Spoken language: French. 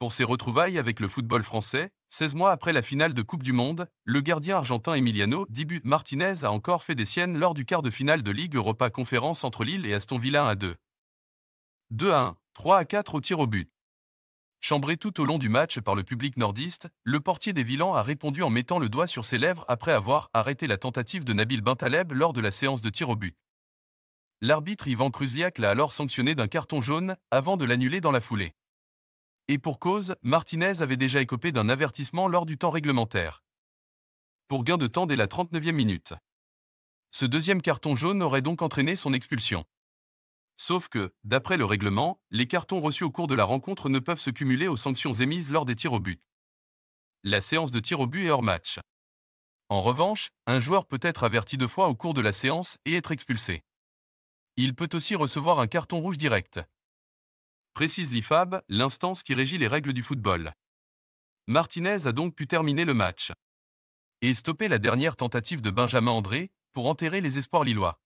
Pour ses retrouvailles avec le football français, 16 mois après la finale de Coupe du Monde, le gardien argentin Emiliano Dibut Martinez a encore fait des siennes lors du quart de finale de Ligue Europa Conférence entre Lille et Aston Villa 1 à 2. 2 à 1, 3 à 4 au tir au but. Chambré tout au long du match par le public nordiste, le portier des Villans a répondu en mettant le doigt sur ses lèvres après avoir arrêté la tentative de Nabil Bentaleb lors de la séance de tir au but. L'arbitre Ivan Kruzliak l'a alors sanctionné d'un carton jaune avant de l'annuler dans la foulée. Et pour cause, Martinez avait déjà écopé d'un avertissement lors du temps réglementaire. Pour gain de temps dès la 39e minute. Ce deuxième carton jaune aurait donc entraîné son expulsion. Sauf que, d'après le règlement, les cartons reçus au cours de la rencontre ne peuvent se cumuler aux sanctions émises lors des tirs au but. La séance de tirs au but est hors match. En revanche, un joueur peut être averti deux fois au cours de la séance et être expulsé. Il peut aussi recevoir un carton rouge direct précise l'IFAB, l'instance qui régit les règles du football. Martinez a donc pu terminer le match et stopper la dernière tentative de Benjamin André pour enterrer les espoirs lillois.